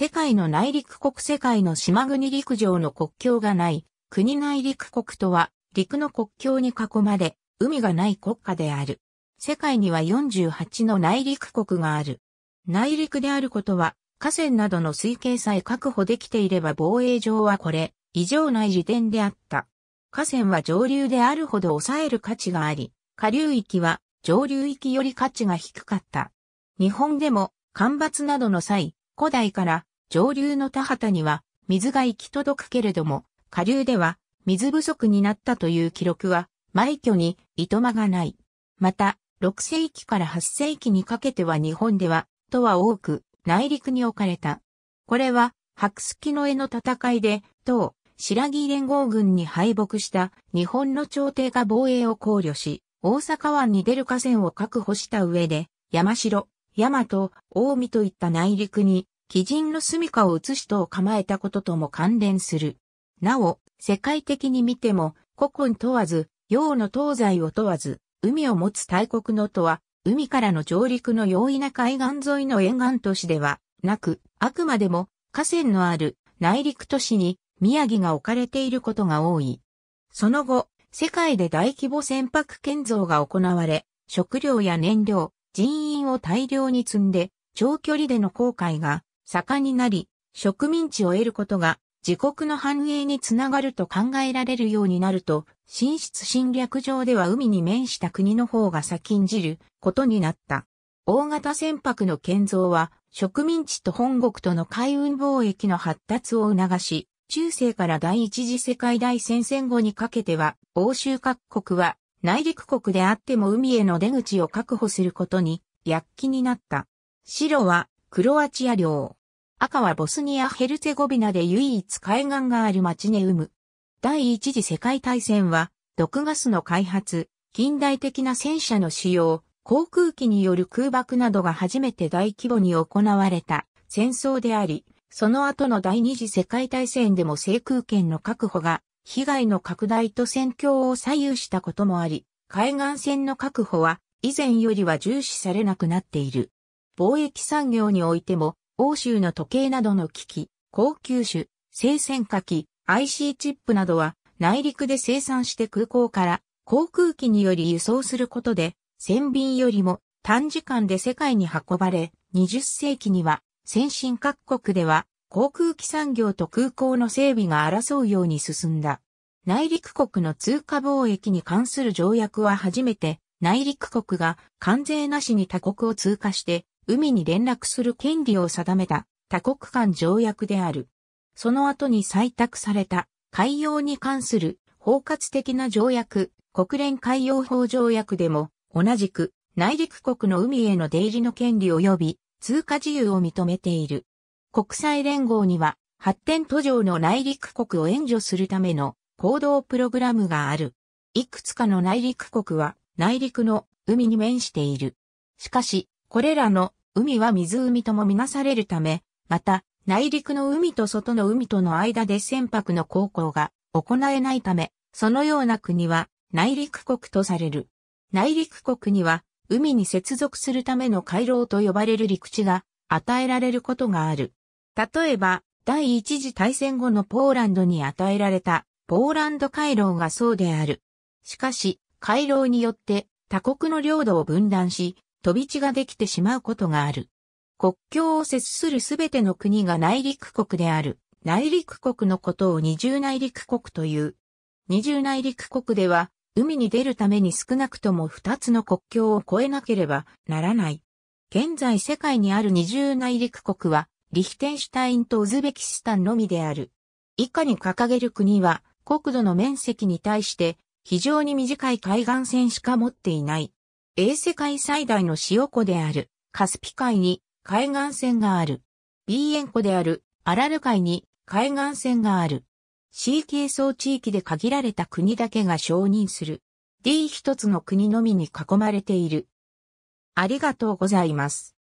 世界の内陸国世界の島国陸上の国境がない、国内陸国とは、陸の国境に囲まれ、海がない国家である。世界には48の内陸国がある。内陸であることは、河川などの水系さえ確保できていれば防衛上はこれ、以上ない時点であった。河川は上流であるほど抑える価値があり、下流域は上流域より価値が低かった。日本でも干ばつなどの際、古代から上流の田畑には水が行き届くけれども、下流では水不足になったという記録は、埋挙に糸間がない。また、6世紀から8世紀にかけては日本では、とは多く、内陸に置かれた。これは、白月の絵の戦いで、当、白木連合軍に敗北した日本の朝廷が防衛を考慮し、大阪湾に出る河川を確保した上で、山城、大和、大海といった内陸に鬼人の住処を移しとを構えたこととも関連する。なお、世界的に見ても、古今問わず、洋の東西を問わず、海を持つ大国の都は、海からの上陸の容易な海岸沿いの沿岸都市ではなく、あくまでも河川のある内陸都市に宮城が置かれていることが多い。その後、世界で大規模船舶建造が行われ、食料や燃料、人員を大量に積んで、長距離での航海が盛んになり、植民地を得ることが自国の繁栄につながると考えられるようになると、進出侵略上では海に面した国の方が先んじることになった。大型船舶の建造は植民地と本国との海運貿易の発達を促し、中世から第一次世界大戦戦後にかけては、欧州各国は内陸国であっても海への出口を確保することに躍起になった。白はクロアチア領。赤はボスニア・ヘルツェゴビナで唯一海岸がある町ネウム。第一次世界大戦は、毒ガスの開発、近代的な戦車の使用、航空機による空爆などが初めて大規模に行われた戦争であり、その後の第二次世界大戦でも制空権の確保が、被害の拡大と戦況を左右したこともあり、海岸線の確保は以前よりは重視されなくなっている。貿易産業においても欧州の時計などの機器、高級種、生鮮火器、IC チップなどは内陸で生産して空港から航空機により輸送することで、船便よりも短時間で世界に運ばれ、20世紀には先進各国では航空機産業と空港の整備が争うように進んだ。内陸国の通貨貿易に関する条約は初めて内陸国が関税なしに他国を通過して海に連絡する権利を定めた多国間条約である。その後に採択された海洋に関する包括的な条約、国連海洋法条約でも同じく内陸国の海への出入りの権利及び通過自由を認めている。国際連合には発展途上の内陸国を援助するための行動プログラムがある。いくつかの内陸国は内陸の海に面している。しかし、これらの海は湖ともみなされるため、また、内陸の海と外の海との間で船舶の航行が行えないため、そのような国は内陸国とされる。内陸国には海に接続するための回廊と呼ばれる陸地が与えられることがある。例えば、第一次大戦後のポーランドに与えられたポーランド回廊がそうである。しかし、回廊によって他国の領土を分断し、飛び地ができてしまうことがある。国境を接するすべての国が内陸国である。内陸国のことを二重内陸国という。二重内陸国では、海に出るために少なくとも二つの国境を越えなければならない。現在世界にある二重内陸国は、リヒテンシュタインとウズベキスタンのみである。以下に掲げる国は、国土の面積に対して、非常に短い海岸線しか持っていない。A 世界最大の塩湖であるカスピ海に海岸線がある。B 塩湖であるアラル海に海岸線がある。C 係争地域で限られた国だけが承認する。D 一つの国のみに囲まれている。ありがとうございます。